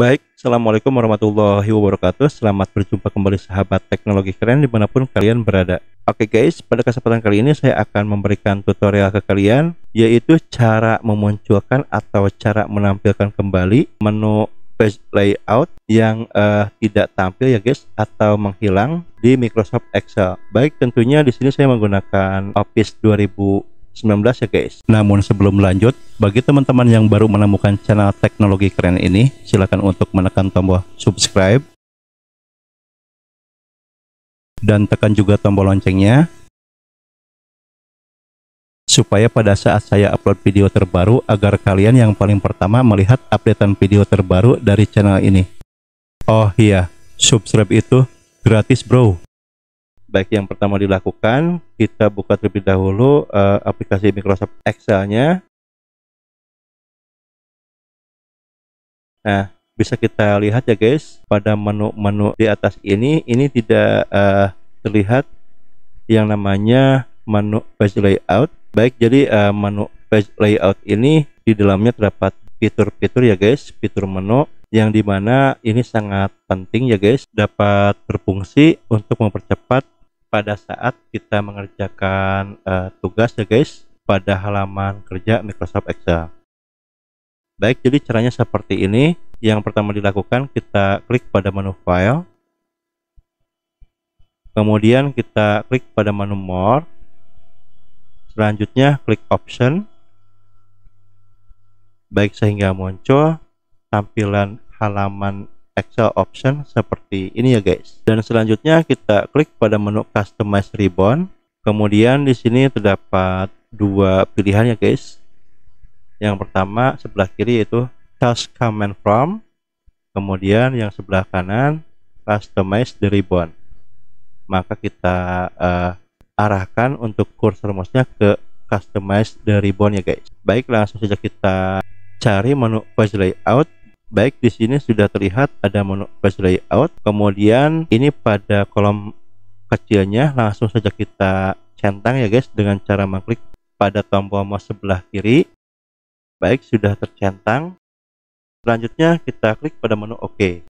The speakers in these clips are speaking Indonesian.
Baik, Assalamualaikum warahmatullahi wabarakatuh Selamat berjumpa kembali sahabat teknologi keren dimanapun kalian berada Oke guys, pada kesempatan kali ini saya akan memberikan tutorial ke kalian Yaitu cara memunculkan atau cara menampilkan kembali menu page layout yang uh, tidak tampil ya guys atau menghilang di Microsoft Excel. Baik tentunya di sini saya menggunakan Office 2000 19 ya guys namun sebelum lanjut bagi teman-teman yang baru menemukan channel teknologi keren ini silahkan untuk menekan tombol subscribe dan tekan juga tombol loncengnya supaya pada saat saya upload video terbaru agar kalian yang paling pertama melihat updatean video terbaru dari channel ini. Oh iya, subscribe itu gratis bro baik yang pertama dilakukan kita buka terlebih dahulu uh, aplikasi Microsoft Excel-nya nah bisa kita lihat ya guys pada menu-menu di atas ini ini tidak uh, terlihat yang namanya menu page layout baik jadi uh, menu page layout ini di dalamnya terdapat fitur-fitur ya guys fitur menu yang dimana ini sangat penting ya guys dapat berfungsi untuk mempercepat pada saat kita mengerjakan uh, tugas ya guys pada halaman kerja Microsoft Excel. Baik, jadi caranya seperti ini. Yang pertama dilakukan kita klik pada menu file. Kemudian kita klik pada menu more. Selanjutnya klik option. Baik sehingga muncul tampilan halaman Excel option seperti ini ya guys. Dan selanjutnya kita klik pada menu customize ribbon. Kemudian di sini terdapat dua pilihan ya guys. Yang pertama sebelah kiri yaitu task command from. Kemudian yang sebelah kanan customize the ribbon. Maka kita uh, arahkan untuk kursor mouse-nya ke customize the ribbon ya guys. Baik langsung saja kita cari menu page layout baik di sini sudah terlihat ada menu page layout kemudian ini pada kolom kecilnya langsung saja kita centang ya guys dengan cara mengklik pada tombol mouse sebelah kiri baik sudah tercentang selanjutnya kita klik pada menu OK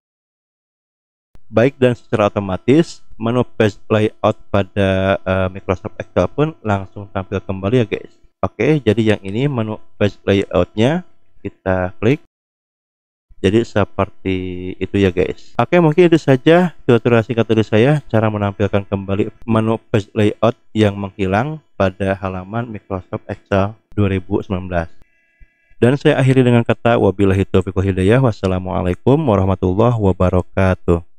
baik dan secara otomatis menu page layout pada uh, Microsoft Excel pun langsung tampil kembali ya guys Oke jadi yang ini menu page layoutnya kita klik jadi seperti itu ya guys oke mungkin itu saja tutorial singkat dari saya cara menampilkan kembali menu page layout yang menghilang pada halaman Microsoft Excel 2019 dan saya akhiri dengan kata wabillahi taufiq hidayah wassalamualaikum warahmatullahi wabarakatuh